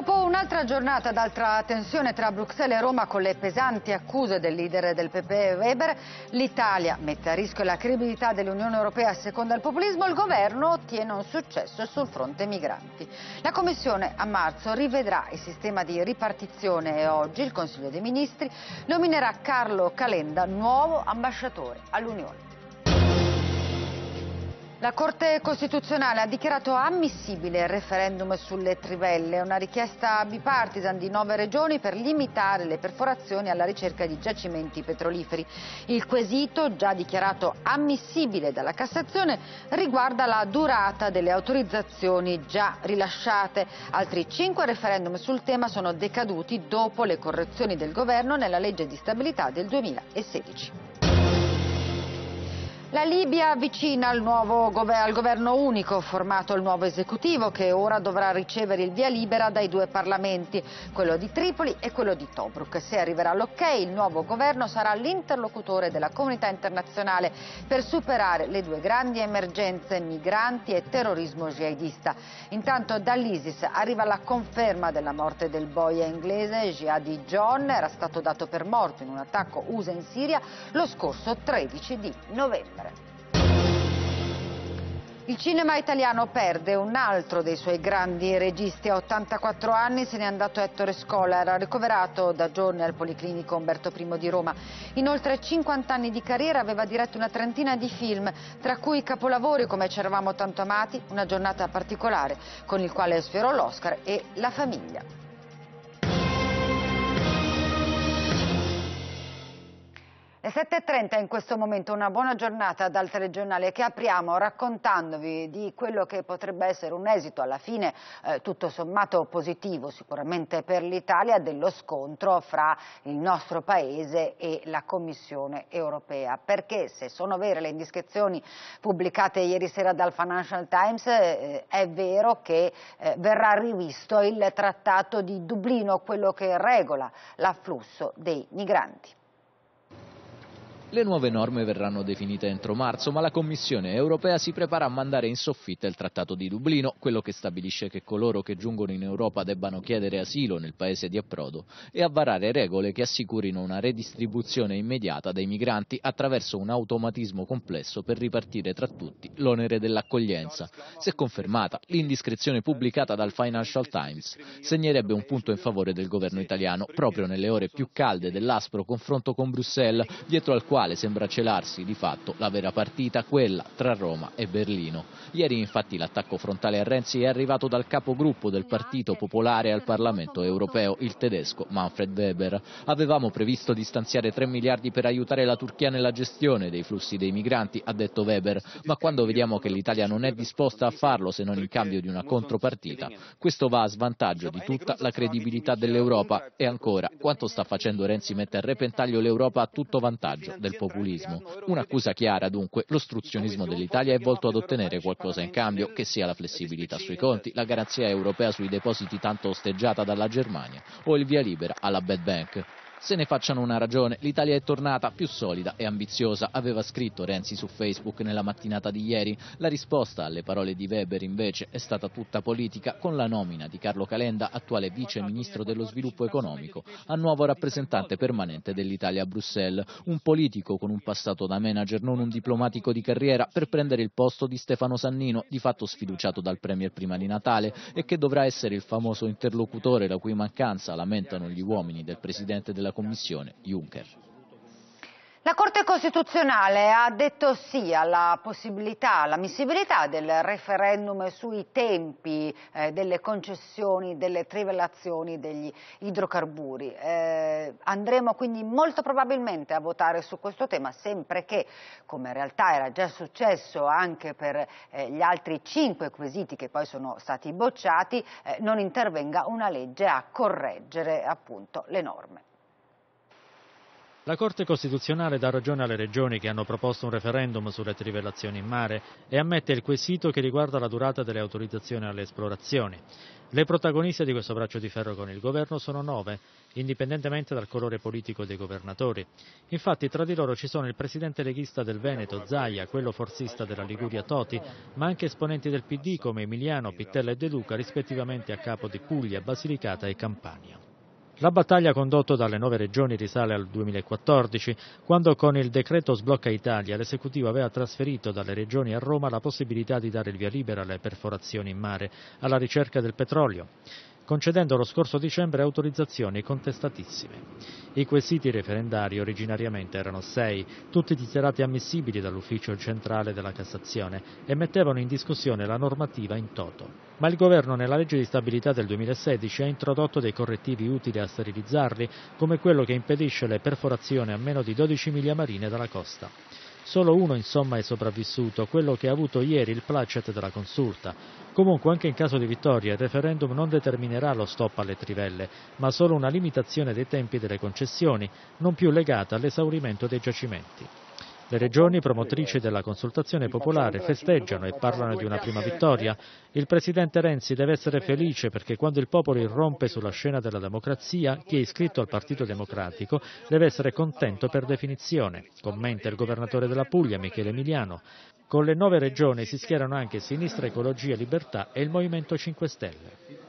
Dopo un'altra giornata d'altra tensione tra Bruxelles e Roma con le pesanti accuse del leader del PPE Weber, l'Italia mette a rischio la credibilità dell'Unione Europea a seconda del populismo, il governo ottiene un successo sul fronte migranti. La Commissione a marzo rivedrà il sistema di ripartizione e oggi il Consiglio dei Ministri nominerà Carlo Calenda nuovo ambasciatore all'Unione. La Corte Costituzionale ha dichiarato ammissibile il referendum sulle trivelle, una richiesta bipartisan di nove regioni per limitare le perforazioni alla ricerca di giacimenti petroliferi. Il quesito, già dichiarato ammissibile dalla Cassazione, riguarda la durata delle autorizzazioni già rilasciate. Altri cinque referendum sul tema sono decaduti dopo le correzioni del Governo nella legge di stabilità del 2016. La Libia avvicina al, gover al governo unico, formato il nuovo esecutivo che ora dovrà ricevere il via libera dai due parlamenti, quello di Tripoli e quello di Tobruk. Se arriverà l'ok, ok, il nuovo governo sarà l'interlocutore della comunità internazionale per superare le due grandi emergenze, migranti e terrorismo jihadista. Intanto dall'ISIS arriva la conferma della morte del boia inglese Jihadi John, era stato dato per morto in un attacco USA in Siria lo scorso 13 di novembre. Camere. Il cinema italiano perde un altro dei suoi grandi registi. A 84 anni se n'è andato Ettore Scola, era ricoverato da giorni al Policlinico Umberto I di Roma. In oltre 50 anni di carriera aveva diretto una trentina di film, tra cui capolavori come Ci eravamo tanto amati, Una giornata particolare, con il quale sfiorò l'Oscar e La famiglia. È 7.30 in questo momento, una buona giornata dal telegiornale che apriamo raccontandovi di quello che potrebbe essere un esito alla fine eh, tutto sommato positivo sicuramente per l'Italia dello scontro fra il nostro Paese e la Commissione europea. Perché se sono vere le indiscrezioni pubblicate ieri sera dal Financial Times eh, è vero che eh, verrà rivisto il trattato di Dublino, quello che regola l'afflusso dei migranti. Le nuove norme verranno definite entro marzo, ma la Commissione europea si prepara a mandare in soffitta il Trattato di Dublino, quello che stabilisce che coloro che giungono in Europa debbano chiedere asilo nel paese di approdo e a varare regole che assicurino una redistribuzione immediata dei migranti attraverso un automatismo complesso per ripartire tra tutti l'onere dell'accoglienza. Se confermata, l'indiscrezione pubblicata dal Financial Times segnerebbe un punto in favore del governo italiano, proprio nelle ore più calde dell'aspro confronto con Bruxelles, dietro al quale quale sembra celarsi di fatto la vera partita, quella tra Roma e Berlino. Ieri infatti l'attacco frontale a Renzi è arrivato dal capogruppo del Partito Popolare al Parlamento europeo, il tedesco Manfred Weber. Avevamo previsto di stanziare 3 miliardi per aiutare la Turchia nella gestione dei flussi dei migranti, ha detto Weber, ma quando vediamo che l'Italia non è disposta a farlo se non in cambio di una contropartita, questo va a svantaggio di tutta la credibilità dell'Europa e ancora quanto sta facendo Renzi mette a repentaglio l'Europa a tutto vantaggio Del del populismo. Un'accusa chiara, dunque, l'ostruzionismo dell'Italia è volto ad ottenere qualcosa in cambio, che sia la flessibilità sui conti, la garanzia europea sui depositi tanto osteggiata dalla Germania o il via libera alla Bad Bank se ne facciano una ragione, l'Italia è tornata più solida e ambiziosa, aveva scritto Renzi su Facebook nella mattinata di ieri. La risposta alle parole di Weber invece è stata tutta politica con la nomina di Carlo Calenda, attuale vice ministro dello sviluppo economico, a nuovo rappresentante permanente dell'Italia a Bruxelles, un politico con un passato da manager, non un diplomatico di carriera, per prendere il posto di Stefano Sannino, di fatto sfiduciato dal Premier prima di Natale e che dovrà essere il famoso interlocutore la cui mancanza lamentano gli uomini del Presidente della della Commissione Juncker. La Corte Costituzionale ha detto sì alla possibilità, all'ammissibilità del referendum sui tempi eh, delle concessioni, delle trivellazioni degli idrocarburi. Eh, andremo quindi molto probabilmente a votare su questo tema, sempre che, come in realtà era già successo anche per eh, gli altri cinque quesiti che poi sono stati bocciati, eh, non intervenga una legge a correggere appunto le norme. La Corte Costituzionale dà ragione alle regioni che hanno proposto un referendum sulle trivelazioni in mare e ammette il quesito che riguarda la durata delle autorizzazioni alle esplorazioni. Le protagoniste di questo braccio di ferro con il governo sono nove, indipendentemente dal colore politico dei governatori. Infatti tra di loro ci sono il presidente leghista del Veneto, Zaia, quello forzista della Liguria, Toti, ma anche esponenti del PD come Emiliano, Pittella e De Luca, rispettivamente a capo di Puglia, Basilicata e Campania. La battaglia condotta dalle nove regioni risale al 2014, quando con il decreto Sblocca Italia l'esecutivo aveva trasferito dalle regioni a Roma la possibilità di dare il via libera alle perforazioni in mare, alla ricerca del petrolio concedendo lo scorso dicembre autorizzazioni contestatissime. I quesiti referendari originariamente erano sei, tutti dichiarati ammissibili dall'ufficio centrale della Cassazione e mettevano in discussione la normativa in toto. Ma il governo nella legge di stabilità del 2016 ha introdotto dei correttivi utili a sterilizzarli, come quello che impedisce le perforazioni a meno di 12 miglia marine dalla costa. Solo uno insomma è sopravvissuto, quello che ha avuto ieri il placet della consulta. Comunque anche in caso di vittoria il referendum non determinerà lo stop alle trivelle, ma solo una limitazione dei tempi delle concessioni, non più legata all'esaurimento dei giacimenti. Le regioni promotrici della consultazione popolare festeggiano e parlano di una prima vittoria. Il presidente Renzi deve essere felice perché quando il popolo irrompe sulla scena della democrazia, chi è iscritto al Partito Democratico deve essere contento per definizione, commenta il governatore della Puglia Michele Emiliano. Con le nove regioni si schierano anche Sinistra Ecologia Libertà e il Movimento 5 Stelle.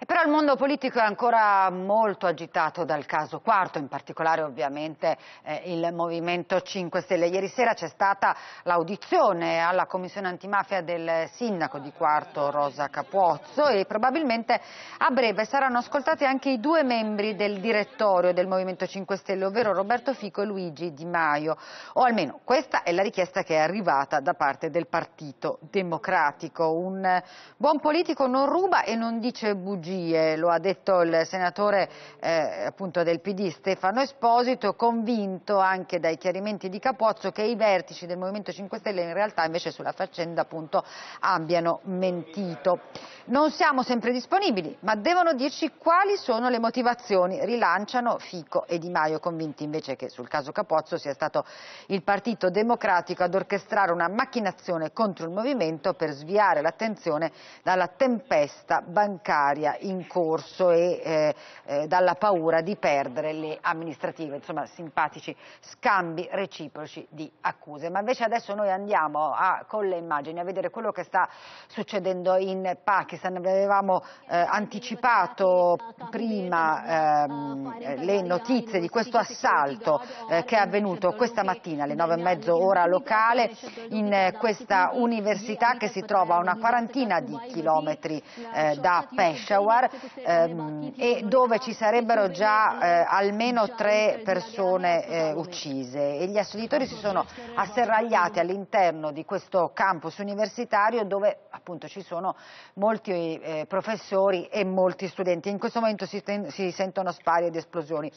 E però il mondo politico è ancora molto agitato dal caso quarto, in particolare ovviamente eh, il Movimento 5 Stelle. Ieri sera c'è stata l'audizione alla Commissione antimafia del sindaco di quarto Rosa Capuozzo e probabilmente a breve saranno ascoltati anche i due membri del direttorio del Movimento 5 Stelle, ovvero Roberto Fico e Luigi Di Maio. O almeno questa è la richiesta che è arrivata da parte del Partito Democratico. Un buon politico non ruba e non dice bugie demagogie, lo ha detto il senatore eh, del PD Stefano Esposito, convinto anche dai chiarimenti di Capozzo che i vertici del Movimento 5 Stelle in realtà invece sulla faccenda appunto, abbiano mentito. Non siamo sempre disponibili, ma devono dirci quali sono le motivazioni, rilanciano Fico e Di Maio, convinti invece che sul caso Capozzo sia stato il Partito Democratico ad orchestrare una macchinazione contro il movimento per sviare l'attenzione dalla tempesta bancaria in corso e eh, eh, dalla paura di perdere le amministrative, insomma simpatici scambi reciproci di accuse. Ma invece adesso noi andiamo a, con le immagini a vedere quello che sta succedendo in Pakistan Pakistan, avevamo eh, anticipato prima ehm, eh, le notizie di questo assalto eh, che è avvenuto questa mattina alle nove e mezzo ora locale in eh, questa università che si trova a una quarantina di chilometri eh, da Peshawar ehm, e dove ci sarebbero già eh, almeno tre persone uccise e gli assolitori si sono asserragliati all'interno di questo campus universitario dove appunto ci sono molti molti eh, professori e molti studenti. In questo momento si, si sentono spari ed esplosioni.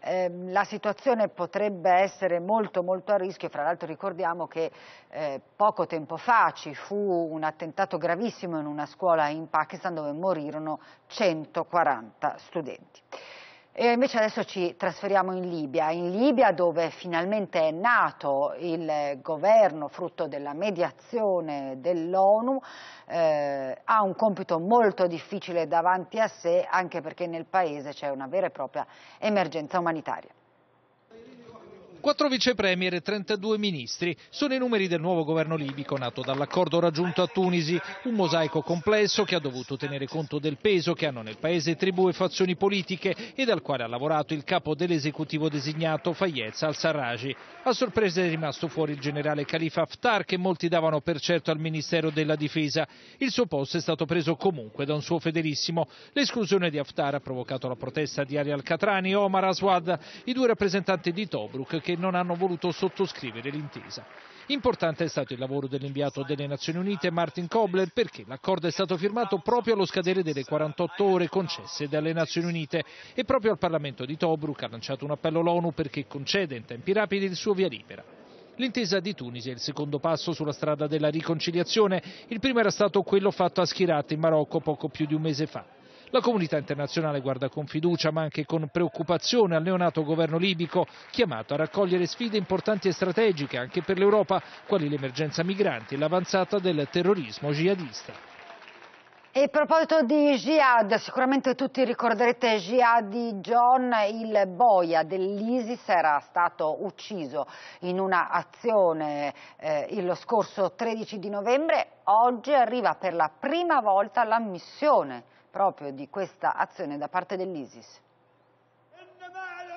Eh, la situazione potrebbe essere molto, molto a rischio, fra l'altro ricordiamo che eh, poco tempo fa ci fu un attentato gravissimo in una scuola in Pakistan dove morirono 140 studenti. E invece adesso ci trasferiamo in Libia, in Libia dove finalmente è nato il governo frutto della mediazione dell'ONU, eh, ha un compito molto difficile davanti a sé anche perché nel paese c'è una vera e propria emergenza umanitaria. 4 vicepremier e 32 ministri sono i numeri del nuovo governo libico nato dall'accordo raggiunto a Tunisi, un mosaico complesso che ha dovuto tenere conto del peso che hanno nel paese tribù e fazioni politiche e al quale ha lavorato il capo dell'esecutivo designato Fayez al sarraji A sorpresa è rimasto fuori il generale Khalifa Haftar che molti davano per certo al Ministero della Difesa. Il suo posto è stato preso comunque da un suo fedelissimo. L'esclusione di Haftar ha provocato la protesta di Ariel Katrani e Omar Aswad, i due rappresentanti di Tobruk che non hanno voluto sottoscrivere l'intesa. Importante è stato il lavoro dell'inviato delle Nazioni Unite Martin Kobler perché l'accordo è stato firmato proprio allo scadere delle 48 ore concesse dalle Nazioni Unite e proprio al Parlamento di Tobruk ha lanciato un appello all'ONU perché conceda in tempi rapidi il suo via libera. L'intesa di Tunisi è il secondo passo sulla strada della riconciliazione, il primo era stato quello fatto a Schirat in Marocco poco più di un mese fa. La comunità internazionale guarda con fiducia ma anche con preoccupazione al neonato governo libico chiamato a raccogliere sfide importanti e strategiche anche per l'Europa quali l'emergenza migranti e l'avanzata del terrorismo jihadista. E a proposito di Jihad, sicuramente tutti ricorderete Jihad di John, il boia dell'ISIS, era stato ucciso in un'azione eh, lo scorso 13 di novembre. Oggi arriva per la prima volta la missione proprio di questa azione da parte dell'ISIS.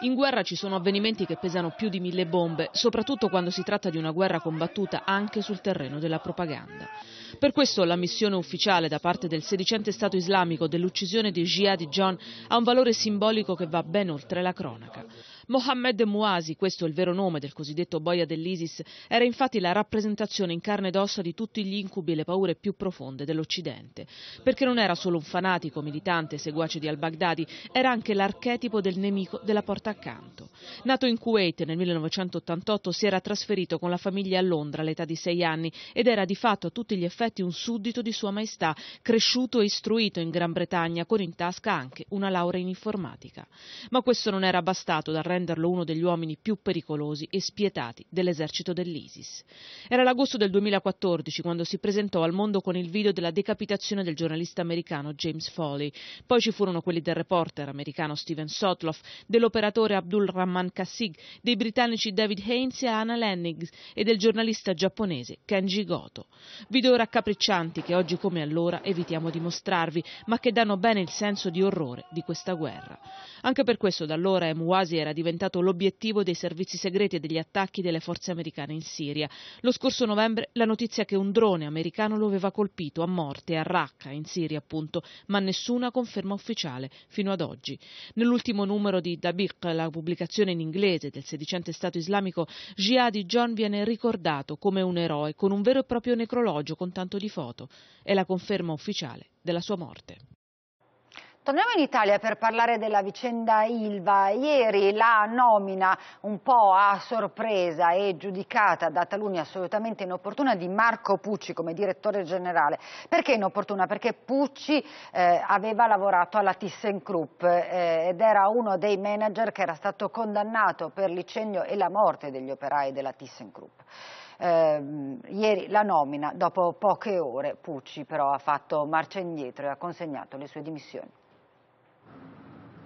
In guerra ci sono avvenimenti che pesano più di mille bombe, soprattutto quando si tratta di una guerra combattuta anche sul terreno della propaganda. Per questo la missione ufficiale da parte del sedicente Stato islamico dell'uccisione di Jihadi John ha un valore simbolico che va ben oltre la cronaca. Mohammed Muasi, questo è il vero nome del cosiddetto boia dell'ISIS, era infatti la rappresentazione in carne ed ossa di tutti gli incubi e le paure più profonde dell'Occidente, perché non era solo un fanatico, militante, seguace di al-Baghdadi, era anche l'archetipo del nemico della porta accanto. Nato in Kuwait nel 1988, si era trasferito con la famiglia a Londra all'età di sei anni ed era di fatto a tutti gli effetti un suddito di Sua Maestà, cresciuto e istruito in Gran Bretagna con in tasca anche una laurea in informatica. Ma questo non era bastato dal re renderlo uno degli uomini più pericolosi e spietati dell'esercito dell'ISIS. Era l'agosto del 2014 quando si presentò al mondo con il video della decapitazione del giornalista americano James Foley. Poi ci furono quelli del reporter americano Steven Sotloff, dell'operatore Abdul Rahman Kassig, dei britannici David Haynes e Anna Lennig e del giornalista giapponese Kenji Goto. Video raccapriccianti che oggi come allora evitiamo di mostrarvi, ma che danno bene il senso di orrore di questa guerra. Anche per questo da allora Emuasi era diventato diventato l'obiettivo dei servizi segreti e degli attacchi delle forze americane in Siria. Lo scorso novembre la notizia che un drone americano lo aveva colpito a morte a Raqqa, in Siria appunto, ma nessuna conferma ufficiale fino ad oggi. Nell'ultimo numero di Dabiq, la pubblicazione in inglese del sedicente Stato islamico, Jihadi John viene ricordato come un eroe con un vero e proprio necrologio con tanto di foto. È la conferma ufficiale della sua morte. Torniamo in Italia per parlare della vicenda Ilva. Ieri la nomina un po' a sorpresa e giudicata da taluni assolutamente inopportuna di Marco Pucci come direttore generale. Perché inopportuna? Perché Pucci eh, aveva lavorato alla ThyssenKrupp eh, ed era uno dei manager che era stato condannato per l'incendio e la morte degli operai della ThyssenKrupp. Eh, ieri la nomina, dopo poche ore Pucci però ha fatto marcia indietro e ha consegnato le sue dimissioni.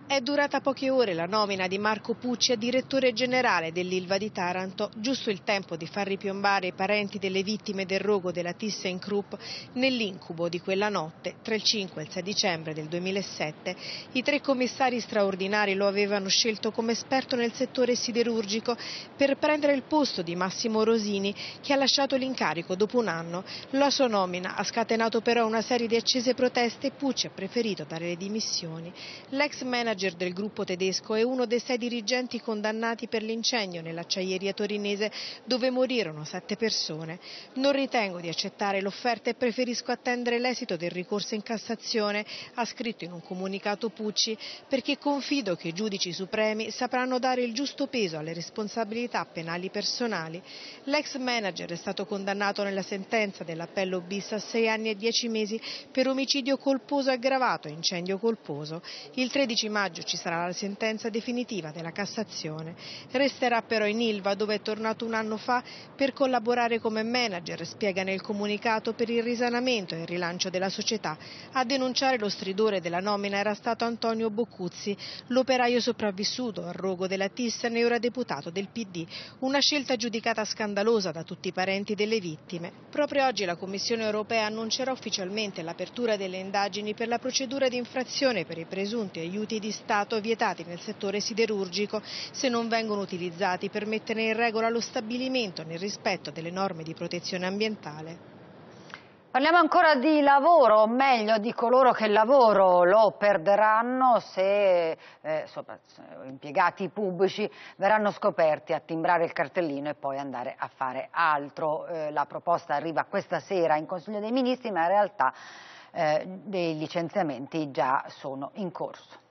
È durata poche ore la nomina di Marco Pucci a direttore generale dell'Ilva di Taranto, giusto il tempo di far ripiombare i parenti delle vittime del rogo della ThyssenKrupp nell'incubo di quella notte, tra il 5 e il 6 dicembre del 2007. I tre commissari straordinari lo avevano scelto come esperto nel settore siderurgico per prendere il posto di Massimo Rosini, che ha lasciato l'incarico dopo un anno. La sua nomina ha scatenato però una serie di accese proteste e Pucci ha preferito dare le dimissioni. L'ex manager manager del gruppo tedesco e uno dei sei dirigenti condannati per l'incendio nell'acciaieria torinese dove morirono sette persone. Non ritengo di accettare l'offerta e preferisco attendere l'esito del ricorso in Cassazione, ha scritto in un comunicato Pucci, perché confido che i giudici supremi sapranno dare il giusto peso alle responsabilità penali personali. L'ex manager è stato condannato nella sentenza dell'appello bis a sei anni e dieci mesi per omicidio colposo aggravato e incendio colposo. Il 13 maggio maggio ci sarà la sentenza definitiva della Cassazione. Resterà però in Ilva dove è tornato un anno fa per collaborare come manager, spiega nel comunicato per il risanamento e il rilancio della società. A denunciare lo stridore della nomina era stato Antonio Boccuzzi, l'operaio sopravvissuto al rogo della Thyssen e ora deputato del PD, una scelta giudicata scandalosa da tutti i parenti delle vittime. Proprio oggi la Commissione europea annuncerà ufficialmente l'apertura delle indagini per la procedura di infrazione per i presunti aiuti di Stato vietati nel settore siderurgico se non vengono utilizzati per mettere in regola lo stabilimento nel rispetto delle norme di protezione ambientale. Parliamo ancora di lavoro, o meglio di coloro che il lavoro lo perderanno se eh, impiegati pubblici verranno scoperti a timbrare il cartellino e poi andare a fare altro. Eh, la proposta arriva questa sera in Consiglio dei Ministri, ma in realtà eh, dei licenziamenti già sono in corso.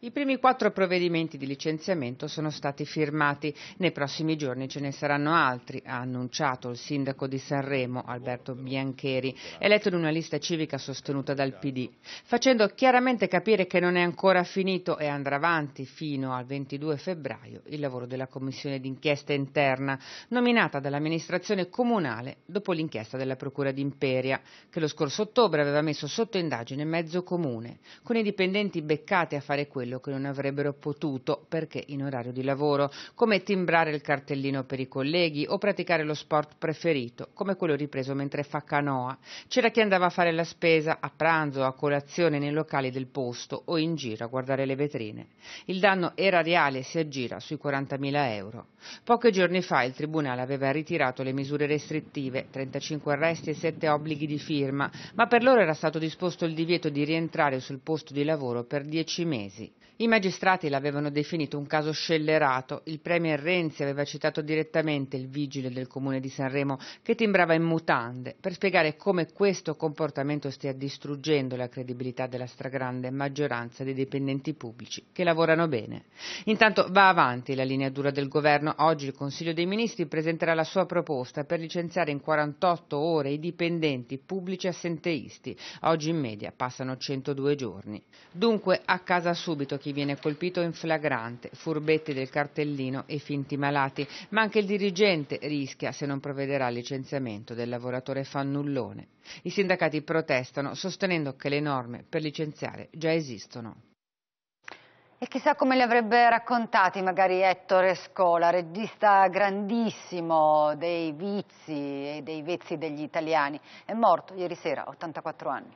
I primi quattro provvedimenti di licenziamento sono stati firmati, nei prossimi giorni ce ne saranno altri, ha annunciato il sindaco di Sanremo, Alberto Biancheri, eletto in una lista civica sostenuta dal PD, facendo chiaramente capire che non è ancora finito e andrà avanti fino al 22 febbraio il lavoro della commissione d'inchiesta interna, nominata dall'amministrazione comunale dopo l'inchiesta della Procura d'Imperia, che lo scorso ottobre aveva messo sotto indagine mezzo comune, con i dipendenti beccati a fare quello quello che non avrebbero potuto perché in orario di lavoro, come timbrare il cartellino per i colleghi o praticare lo sport preferito, come quello ripreso mentre fa canoa. C'era chi andava a fare la spesa a pranzo o a colazione nei locali del posto o in giro a guardare le vetrine. Il danno erariale si aggira sui 40.000 euro. Pochi giorni fa il Tribunale aveva ritirato le misure restrittive, 35 arresti e 7 obblighi di firma, ma per loro era stato disposto il divieto di rientrare sul posto di lavoro per 10 mesi. I magistrati l'avevano definito un caso scellerato, il premier Renzi aveva citato direttamente il vigile del comune di Sanremo che timbrava in mutande per spiegare come questo comportamento stia distruggendo la credibilità della stragrande maggioranza dei dipendenti pubblici che lavorano bene. Intanto va avanti la linea dura del governo, oggi il Consiglio dei Ministri presenterà la sua proposta per licenziare in 48 ore i dipendenti pubblici assenteisti, oggi in media passano 102 giorni. Dunque a casa subito subito chi viene colpito in flagrante, furbetti del cartellino e finti malati, ma anche il dirigente rischia se non provvederà al licenziamento del lavoratore fannullone. I sindacati protestano sostenendo che le norme per licenziare già esistono. E chissà come li avrebbe raccontati magari Ettore Scola, regista grandissimo dei vizi e dei vezzi degli italiani. È morto ieri sera, 84 anni.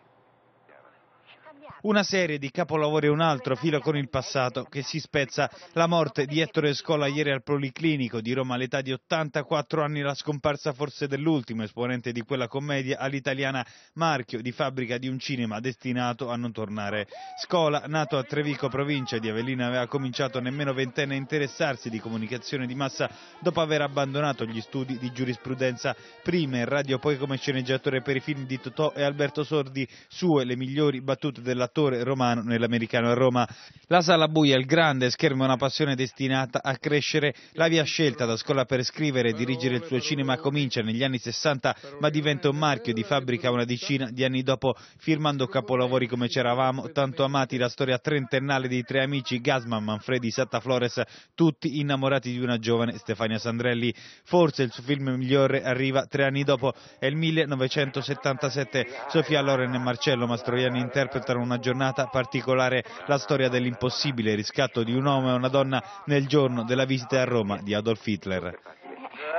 Una serie di capolavori e un altro filo con il passato che si spezza. La morte di Ettore Scola ieri al Policlinico di Roma all'età di 84 anni, la scomparsa forse dell'ultimo esponente di quella commedia all'italiana, marchio di fabbrica di un cinema destinato a non tornare. Scola, nato a Trevico, provincia di Avellina, aveva cominciato nemmeno ventenne a interessarsi di comunicazione di massa dopo aver abbandonato gli studi di giurisprudenza, prima in radio, poi come sceneggiatore per i film di Totò e Alberto Sordi, sue le migliori battute del dell'attore romano nell'americano a Roma. La sala buia, il grande schermo è una passione destinata a crescere. La via scelta da scuola per scrivere e dirigere il suo cinema comincia negli anni 60, ma diventa un marchio di fabbrica una decina di anni dopo, firmando capolavori come C'eravamo, tanto amati, la storia trentennale di tre amici Gasman, Manfredi, Satta Flores, tutti innamorati di una giovane Stefania Sandrelli. Forse il suo film migliore arriva tre anni dopo, è il 1977. Sofia Loren e Marcello Mastroianni interpretano una giornata particolare la storia dell'impossibile riscatto di un uomo e una donna nel giorno della visita a Roma di Adolf Hitler.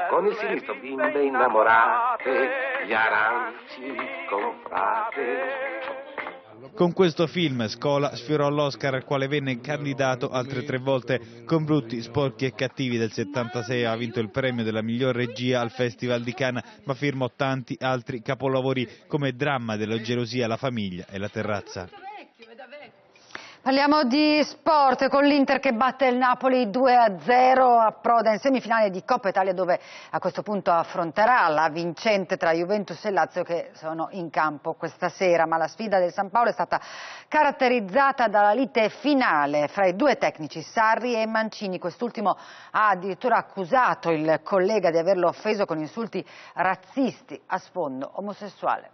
Con il sinistro bimbe innamorate, gli aranci comprate. Con questo film Scola sfiorò l'Oscar al quale venne candidato altre tre volte con Brutti, Sporchi e Cattivi del 76 ha vinto il premio della miglior regia al Festival di Cannes ma firmò tanti altri capolavori come Dramma della gelosia, la famiglia e la terrazza. Parliamo di sport con l'Inter che batte il Napoli 2-0 a Proda in semifinale di Coppa Italia dove a questo punto affronterà la vincente tra Juventus e Lazio che sono in campo questa sera. Ma la sfida del San Paolo è stata caratterizzata dalla lite finale fra i due tecnici Sarri e Mancini. Quest'ultimo ha addirittura accusato il collega di averlo offeso con insulti razzisti a sfondo omosessuale.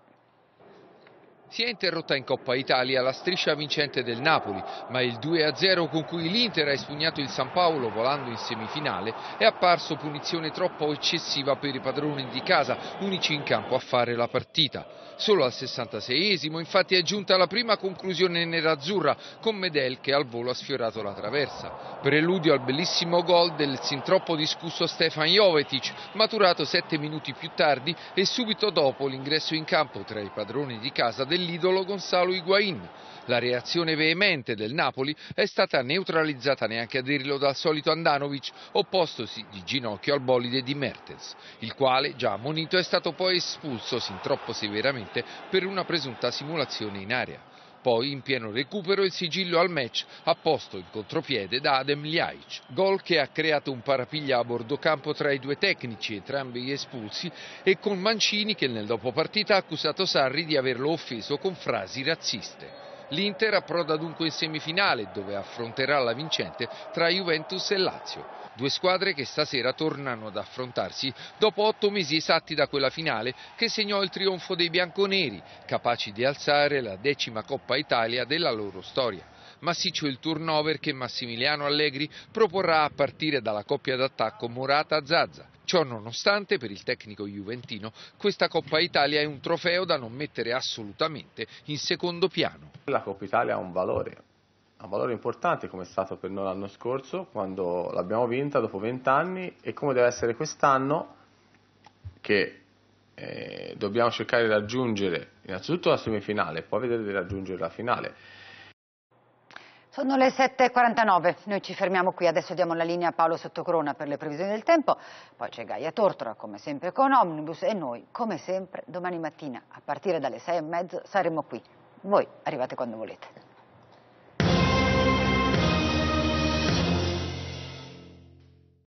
Si è interrotta in Coppa Italia la striscia vincente del Napoli, ma il 2-0 con cui l'Inter ha espugnato il San Paolo volando in semifinale è apparso punizione troppo eccessiva per i padroni di casa, unici in campo a fare la partita. Solo al 66esimo infatti è giunta la prima conclusione nerazzurra con Medel che al volo ha sfiorato la traversa. Preludio al bellissimo gol del sin troppo discusso Stefan Jovetic, maturato sette minuti più tardi e subito dopo l'ingresso in campo tra i padroni di casa del dell'idolo Gonzalo Higuain. La reazione veemente del Napoli è stata neutralizzata neanche a dirlo dal solito Andanovic, oppostosi di ginocchio al bolide di Mertens, il quale, già ammonito, è stato poi espulso sin troppo severamente per una presunta simulazione in area. Poi in pieno recupero il sigillo al match, a posto in contropiede da Adem Ljajic. Gol che ha creato un parapiglia a bordo campo tra i due tecnici, entrambi espulsi, e con Mancini che nel dopopartita ha accusato Sarri di averlo offeso con frasi razziste. L'Inter approda dunque in semifinale dove affronterà la vincente tra Juventus e Lazio. Due squadre che stasera tornano ad affrontarsi dopo otto mesi esatti da quella finale che segnò il trionfo dei bianconeri, capaci di alzare la decima Coppa Italia della loro storia massiccio il turnover che Massimiliano Allegri proporrà a partire dalla coppia d'attacco Morata-Zazza. Ciò nonostante, per il tecnico juventino, questa Coppa Italia è un trofeo da non mettere assolutamente in secondo piano. La Coppa Italia ha un valore, un valore importante come è stato per noi l'anno scorso quando l'abbiamo vinta dopo 20 anni e come deve essere quest'anno che eh, dobbiamo cercare di raggiungere innanzitutto la semifinale e poi vedere di raggiungere la finale. Sono le 7.49, noi ci fermiamo qui, adesso diamo la linea a Paolo Sottocorona per le previsioni del tempo, poi c'è Gaia Tortora come sempre con Omnibus e noi come sempre domani mattina a partire dalle 6.30 saremo qui, voi arrivate quando volete.